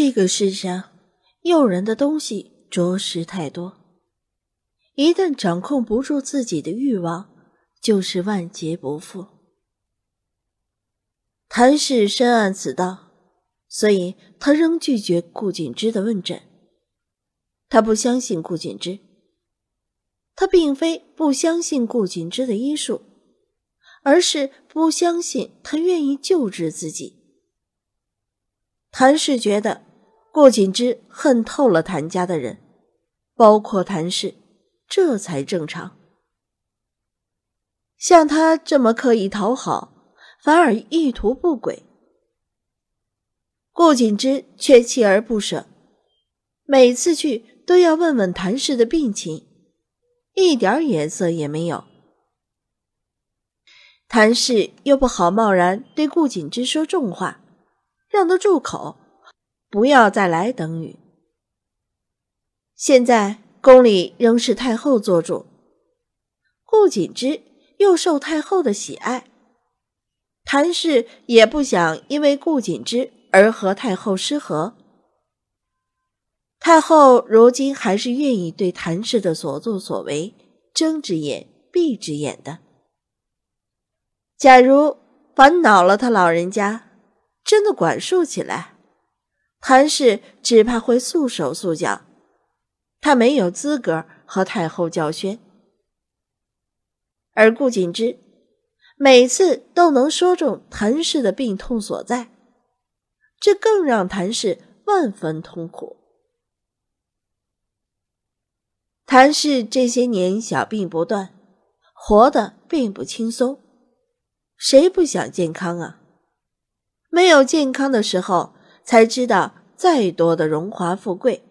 这个世上，诱人的东西着实太多，一旦掌控不住自己的欲望，就是万劫不复。谭氏深谙此道，所以他仍拒绝顾景之的问诊。他不相信顾景之，他并非不相信顾景之的医术，而是不相信他愿意救治自己。谭氏觉得。顾锦之恨透了谭家的人，包括谭氏，这才正常。像他这么刻意讨好，反而意图不轨。顾锦之却锲而不舍，每次去都要问问谭氏的病情，一点眼色也没有。谭氏又不好贸然对顾锦之说重话，让他住口。不要再来等雨。现在宫里仍是太后做主，顾锦之又受太后的喜爱，谭氏也不想因为顾锦之而和太后失和。太后如今还是愿意对谭氏的所作所为睁只眼闭只眼的。假如烦恼了他老人家，真的管束起来。谭氏只怕会束手束脚，他没有资格和太后叫喧。而顾锦之每次都能说中谭氏的病痛所在，这更让谭氏万分痛苦。谭氏这些年小病不断，活的并不轻松。谁不想健康啊？没有健康的时候。才知道，再多的荣华富贵，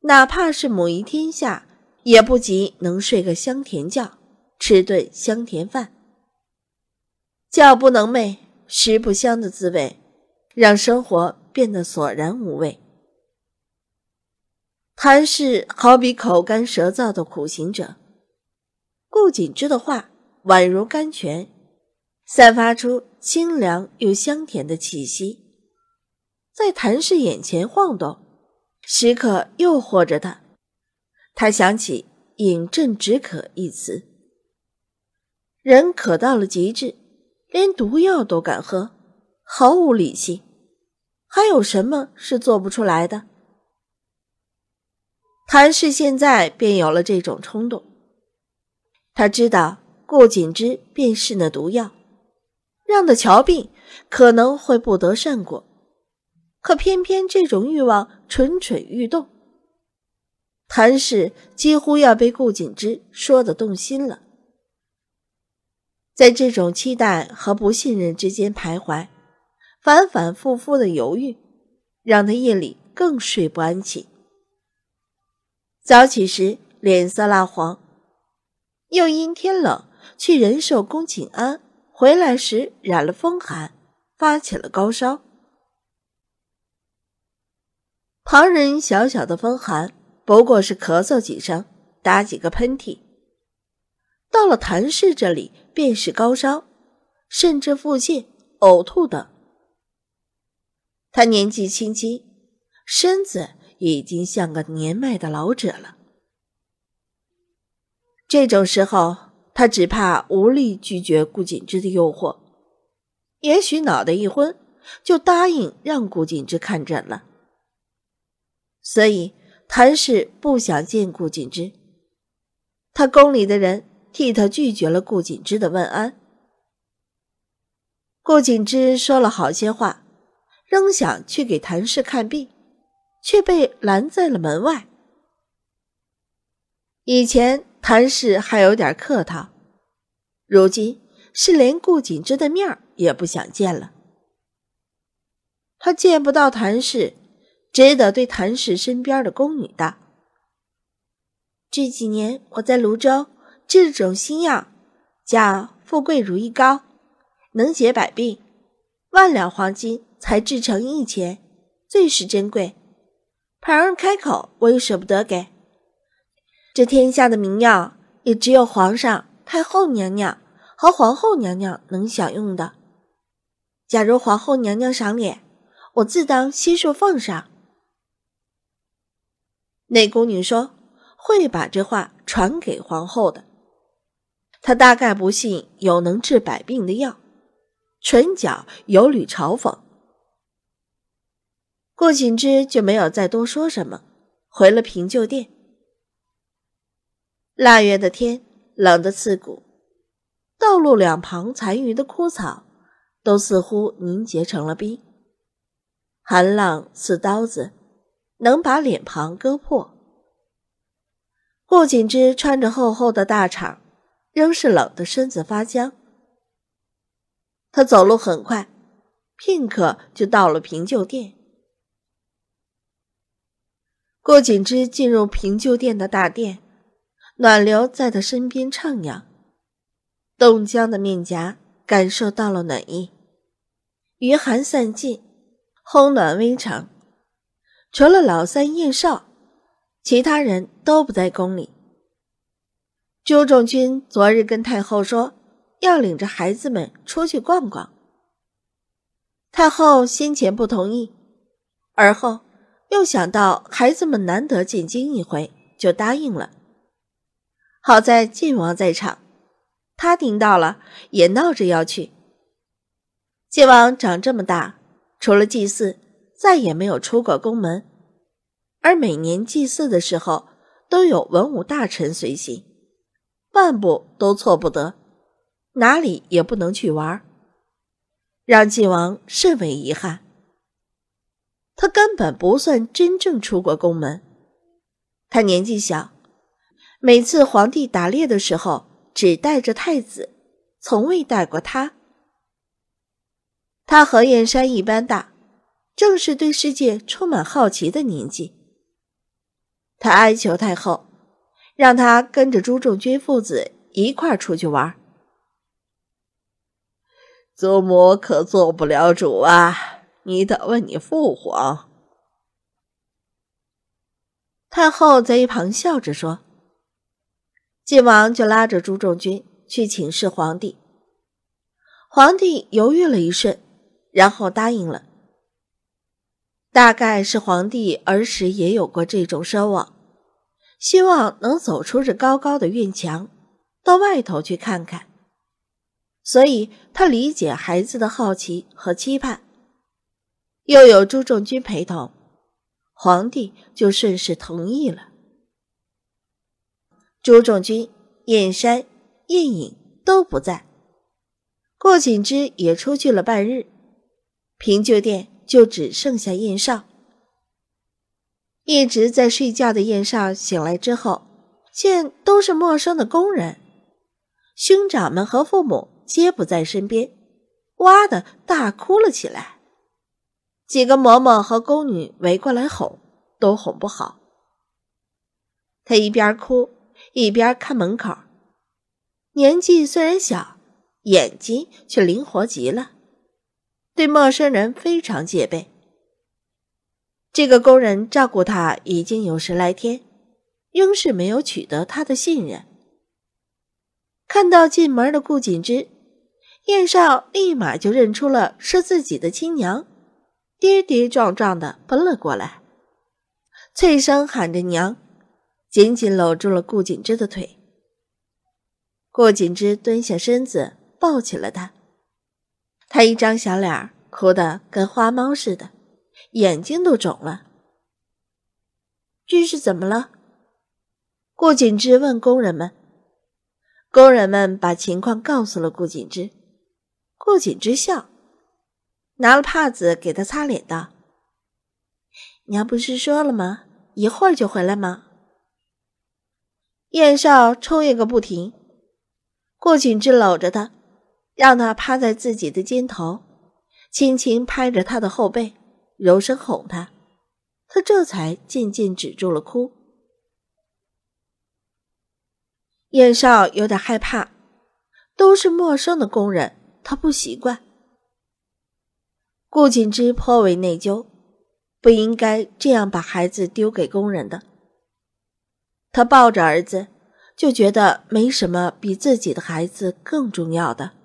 哪怕是母仪天下，也不及能睡个香甜觉、吃顿香甜饭。觉不能寐，食不香的滋味，让生活变得索然无味。谭氏好比口干舌燥的苦行者，顾锦之的话宛如甘泉，散发出清凉又香甜的气息。在谭氏眼前晃动，时刻诱惑着他。他想起“饮鸩止渴”一词，人渴到了极致，连毒药都敢喝，毫无理性，还有什么是做不出来的？谭氏现在便有了这种冲动。他知道顾锦之便是那毒药，让他瞧病可能会不得善果。可偏偏这种欲望蠢蠢欲动，谭氏几乎要被顾景之说的动心了。在这种期待和不信任之间徘徊，反反复复的犹豫，让他夜里更睡不安寝。早起时脸色蜡黄，又因天冷去仁寿宫请安，回来时染了风寒，发起了高烧。旁人小小的风寒，不过是咳嗽几声，打几个喷嚏；到了谭氏这里，便是高烧，甚至腹泻、呕吐等。他年纪轻轻，身子已经像个年迈的老者了。这种时候，他只怕无力拒绝顾景之的诱惑，也许脑袋一昏，就答应让顾景之看诊了。所以谭氏不想见顾锦之，他宫里的人替他拒绝了顾锦之的问安。顾锦之说了好些话，仍想去给谭氏看病，却被拦在了门外。以前谭氏还有点客套，如今是连顾锦之的面也不想见了。他见不到谭氏。只得对谭氏身边的宫女道：“这几年我在泸州制种新药，叫富贵如意膏，能解百病，万两黄金才制成一钱，最是珍贵。旁人开口，我也舍不得给。这天下的名药，也只有皇上、太后娘娘和皇后娘娘能享用的。假如皇后娘娘赏脸，我自当悉数奉上。”那宫女说：“会把这话传给皇后的。”她大概不信有能治百病的药，唇角有缕嘲讽。顾景之就没有再多说什么，回了平旧殿。腊月的天冷得刺骨，道路两旁残余的枯草都似乎凝结成了冰，寒浪似刀子。能把脸庞割破。顾景之穿着厚厚的大氅，仍是冷得身子发僵。他走路很快，片刻就到了平旧店。顾景之进入平旧店的大殿，暖流在他身边徜徉，冻僵的面颊感受到了暖意，余寒散尽，烘暖微长。除了老三燕少，其他人都不在宫里。朱仲军昨日跟太后说要领着孩子们出去逛逛，太后先前不同意，而后又想到孩子们难得进京一回，就答应了。好在晋王在场，他听到了也闹着要去。晋王长这么大，除了祭祀。再也没有出过宫门，而每年祭祀的时候都有文武大臣随行，半步都错不得，哪里也不能去玩，让晋王甚为遗憾。他根本不算真正出过宫门，他年纪小，每次皇帝打猎的时候只带着太子，从未带过他。他和燕山一般大。正是对世界充满好奇的年纪，他哀求太后，让他跟着朱重军父子一块儿出去玩。祖母可做不了主啊，你得问你父皇。太后在一旁笑着说。晋王就拉着朱重军去请示皇帝。皇帝犹豫了一瞬，然后答应了。大概是皇帝儿时也有过这种奢望，希望能走出这高高的院墙，到外头去看看。所以他理解孩子的好奇和期盼，又有朱重军陪同，皇帝就顺势同意了。朱重军、燕山、燕影都不在，顾景之也出去了半日，平旧殿。就只剩下燕少。一直在睡觉的燕少醒来之后，见都是陌生的工人，兄长们和父母皆不在身边，哇的大哭了起来。几个嬷嬷和宫女围过来哄，都哄不好。他一边哭，一边看门口。年纪虽然小，眼睛却灵活极了。对陌生人非常戒备。这个工人照顾他已经有十来天，仍是没有取得他的信任。看到进门的顾锦之，燕少立马就认出了是自己的亲娘，跌跌撞撞的奔了过来，脆声喊着“娘”，紧紧搂住了顾锦之的腿。顾锦之蹲下身子，抱起了他。他一张小脸哭得跟花猫似的，眼睛都肿了。这是怎么了？顾景之问工人们。工人们把情况告诉了顾景之。顾景之笑，拿了帕子给他擦脸，道：“娘不是说了吗？一会儿就回来吗？”燕少抽噎个不停。顾景之搂着他。让他趴在自己的肩头，轻轻拍着他的后背，柔声哄他，他这才渐渐止住了哭。燕少有点害怕，都是陌生的工人，他不习惯。顾锦之颇为内疚，不应该这样把孩子丢给工人的。他抱着儿子，就觉得没什么比自己的孩子更重要的。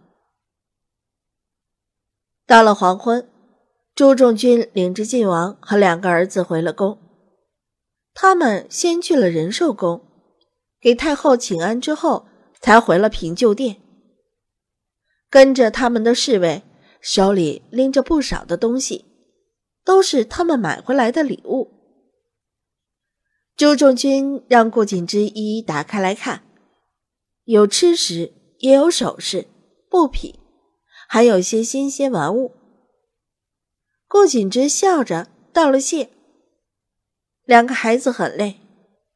到了黄昏，朱仲军领着晋王和两个儿子回了宫。他们先去了仁寿宫，给太后请安之后，才回了平旧殿。跟着他们的侍卫手里拎着不少的东西，都是他们买回来的礼物。朱仲军让顾景之一一打开来看，有吃食，也有首饰、布匹。还有些新鲜玩物，顾锦之笑着道了谢。两个孩子很累，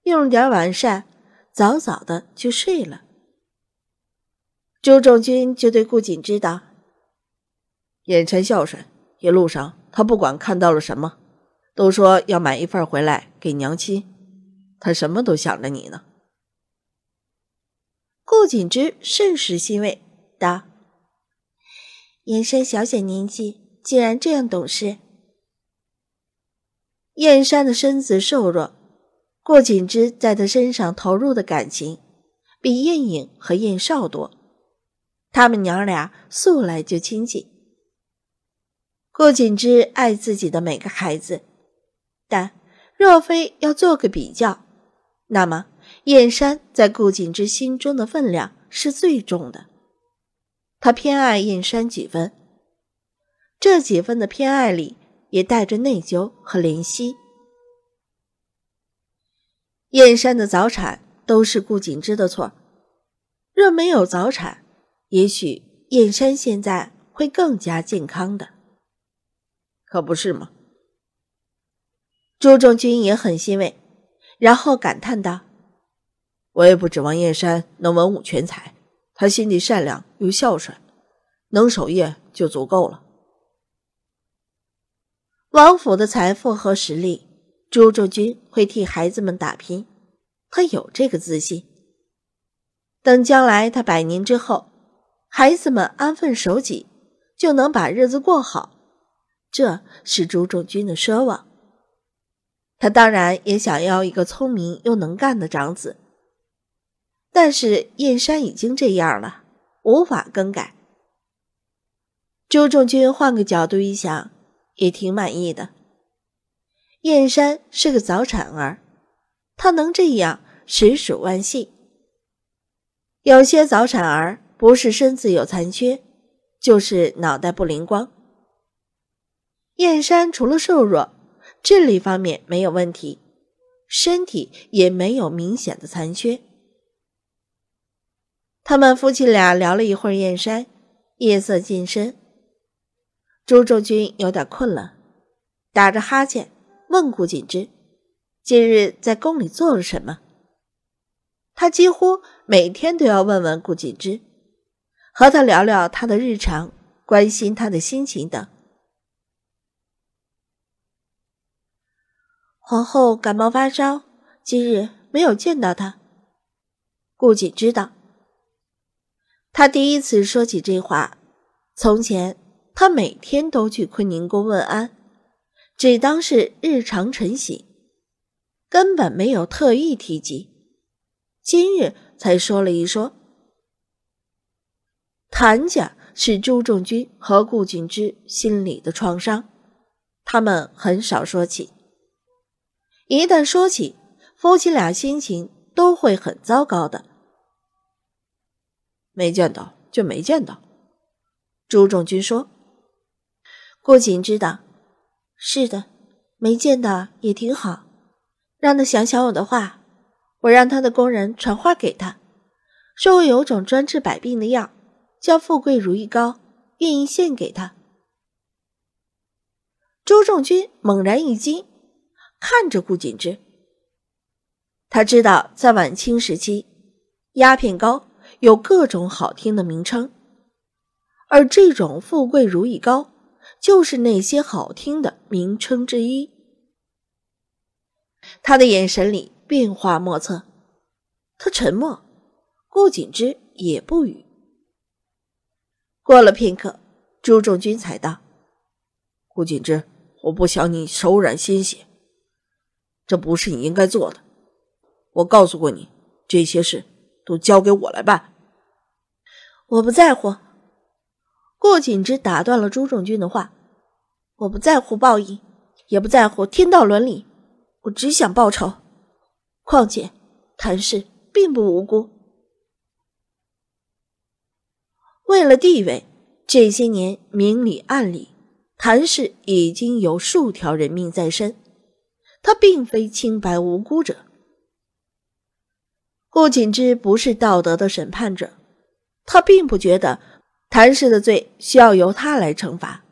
用了点晚膳，早早的就睡了。朱正军就对顾锦之道：“眼神孝顺，一路上他不管看到了什么，都说要买一份回来给娘亲。他什么都想着你呢。”顾锦之甚是欣慰，答。燕山小姐年纪竟然这样懂事。燕山的身子瘦弱，顾景之在她身上投入的感情比燕影和燕少多。他们娘俩素来就亲近。顾景之爱自己的每个孩子，但若非要做个比较，那么燕山在顾景之心中的分量是最重的。他偏爱燕山几分，这几分的偏爱里也带着内疚和怜惜。燕山的早产都是顾景之的错，若没有早产，也许燕山现在会更加健康的，可不是吗？朱仲军也很欣慰，然后感叹道：“我也不指望燕山能文武全才。”他心地善良又孝顺，能守业就足够了。王府的财富和实力，朱仲军会替孩子们打拼，他有这个自信。等将来他百年之后，孩子们安分守己，就能把日子过好。这是朱仲军的奢望。他当然也想要一个聪明又能干的长子。但是燕山已经这样了，无法更改。朱仲军换个角度一想，也挺满意的。燕山是个早产儿，他能这样，实属万幸。有些早产儿不是身子有残缺，就是脑袋不灵光。燕山除了瘦弱，智力方面没有问题，身体也没有明显的残缺。他们夫妻俩聊了一会儿，燕山夜色渐深，朱仲君有点困了，打着哈欠问顾景之：“今日在宫里做了什么？”他几乎每天都要问问顾景之，和他聊聊他的日常，关心他的心情等。皇后感冒发烧，今日没有见到他。顾景知道。他第一次说起这话。从前，他每天都去坤宁宫问安，只当是日常晨习，根本没有特意提及。今日才说了一说。谭家是朱仲军和顾景之心里的创伤，他们很少说起。一旦说起，夫妻俩心情都会很糟糕的。没见到，就没见到。朱仲军说：“顾锦之道，是的，没见到也挺好。让他想想我的话，我让他的工人传话给他，说我有种专治百病的药，叫富贵如意膏，愿意献给他。”朱仲军猛然一惊，看着顾锦之，他知道在晚清时期，鸦片膏。有各种好听的名称，而这种富贵如意糕就是那些好听的名称之一。他的眼神里变化莫测，他沉默，顾锦之也不语。过了片刻，朱仲钧才道：“顾锦之，我不想你手染鲜血，这不是你应该做的。我告诉过你，这些事。”都交给我来办，我不在乎。顾锦之打断了朱正军的话：“我不在乎报应，也不在乎天道伦理，我只想报仇。况且谭氏并不无辜，为了地位，这些年明里暗里，谭氏已经有数条人命在身，他并非清白无辜者。”顾景之不是道德的审判者，他并不觉得谭氏的罪需要由他来惩罚。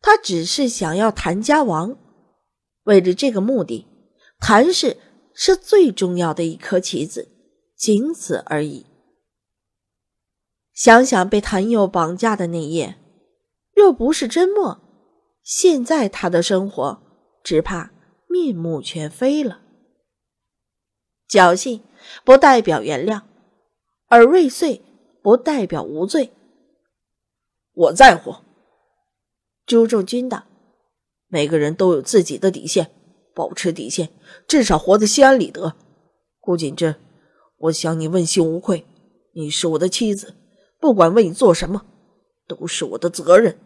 他只是想要谭家亡，为了这个目的，谭氏是最重要的一颗棋子，仅此而已。想想被谭佑绑架的那夜，若不是真墨，现在他的生活只怕面目全非了。侥幸。不代表原谅，而未遂不代表无罪。我在乎。朱正军的每个人都有自己的底线，保持底线，至少活得心安理得。顾景珍，我想你问心无愧。你是我的妻子，不管为你做什么，都是我的责任。